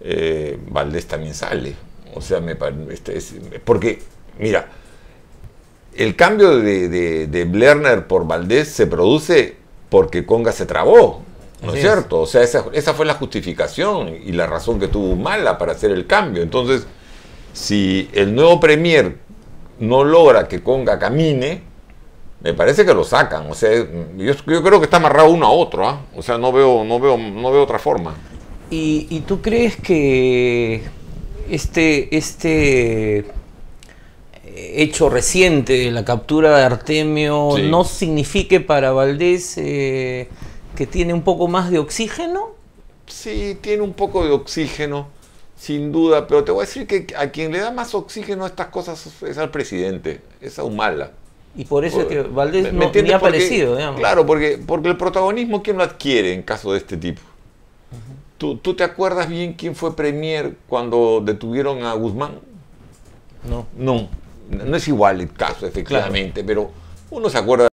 Eh, Valdés también sale. O sea, me este, porque, mira, el cambio de, Blerner por Valdés se produce porque Conga se trabó, ¿no es cierto? O sea, esa, fue la justificación y la razón que tuvo Mala para hacer el cambio. Entonces, si el nuevo Premier no logra que Conga camine, me parece que lo sacan. O sea, yo, creo que está amarrado uno a otro, ¿ah? O sea, no veo, no veo, no veo otra forma. ¿Y, tú crees que este, este hecho reciente de la captura de Artemio no signifique para Valdés eh, que tiene un poco más de oxígeno? Sí, tiene un poco de oxígeno, sin duda, pero te voy a decir que a quien le da más oxígeno a estas cosas es al presidente, es a Humala. Y por eso es que Valdés ¿Me, no, digamos. Claro, porque, porque el protagonismo, ¿quién lo adquiere en caso de este tipo? ¿Tú, te acuerdas bien quién fue premier cuando detuvieron a Guzmán? No. No, no es igual el caso, efectivamente, pero uno se acuerda.